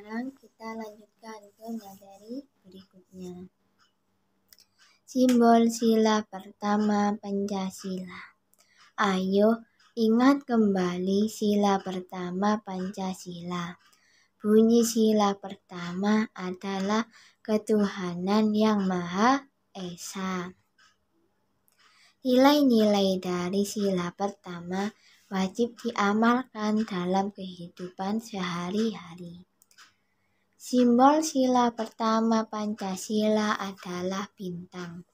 Sekarang kita lanjutkan ke materi berikutnya. Simbol sila pertama Pancasila. Ayo ingat kembali sila pertama Pancasila. Bunyi sila pertama adalah ketuhanan yang Maha Esa. Nilai-nilai dari sila pertama wajib diamalkan dalam kehidupan sehari-hari. Simbol sila pertama Pancasila adalah bintang.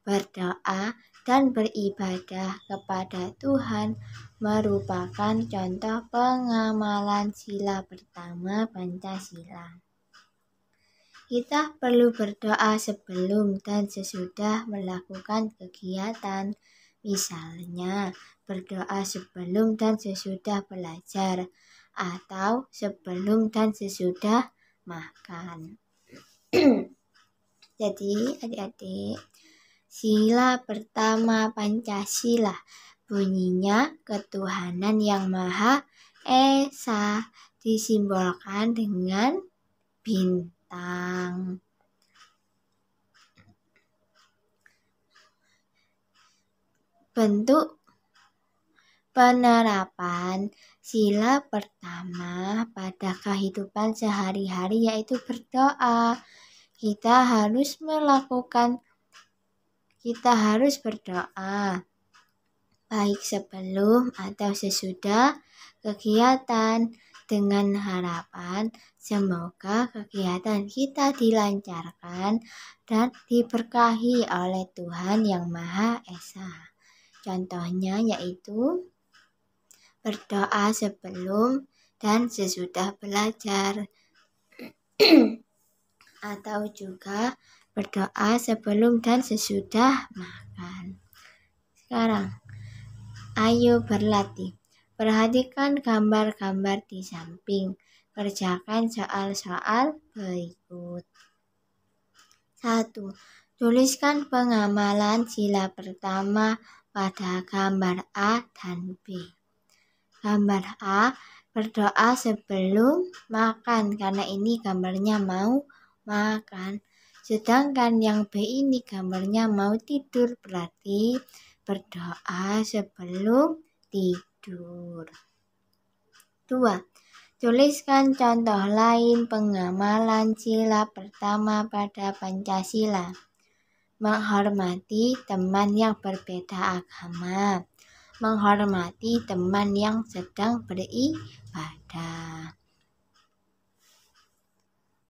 Berdoa dan beribadah kepada Tuhan merupakan contoh pengamalan sila pertama Pancasila. Kita perlu berdoa sebelum dan sesudah melakukan kegiatan, misalnya berdoa sebelum dan sesudah belajar, atau sebelum dan sesudah makan. Jadi adik-adik, sila pertama Pancasila bunyinya ketuhanan yang maha esa disimbolkan dengan bintang. Bentuk Penerapan sila pertama pada kehidupan sehari-hari yaitu berdoa. Kita harus melakukan kita harus berdoa baik sebelum atau sesudah kegiatan dengan harapan semoga kegiatan kita dilancarkan dan diberkahi oleh Tuhan Yang Maha Esa. Contohnya yaitu berdoa sebelum dan sesudah belajar atau juga berdoa sebelum dan sesudah makan. Sekarang, ayo berlatih. Perhatikan gambar-gambar di samping. Kerjakan soal-soal berikut. 1. Tuliskan pengamalan sila pertama pada gambar A dan B. Gambar A, berdoa sebelum makan karena ini gambarnya mau makan. Sedangkan yang B ini gambarnya mau tidur berarti berdoa sebelum tidur. 2. Tuliskan contoh lain pengamalan sila pertama pada Pancasila. Menghormati teman yang berbeda agama menghormati teman yang sedang beribadah.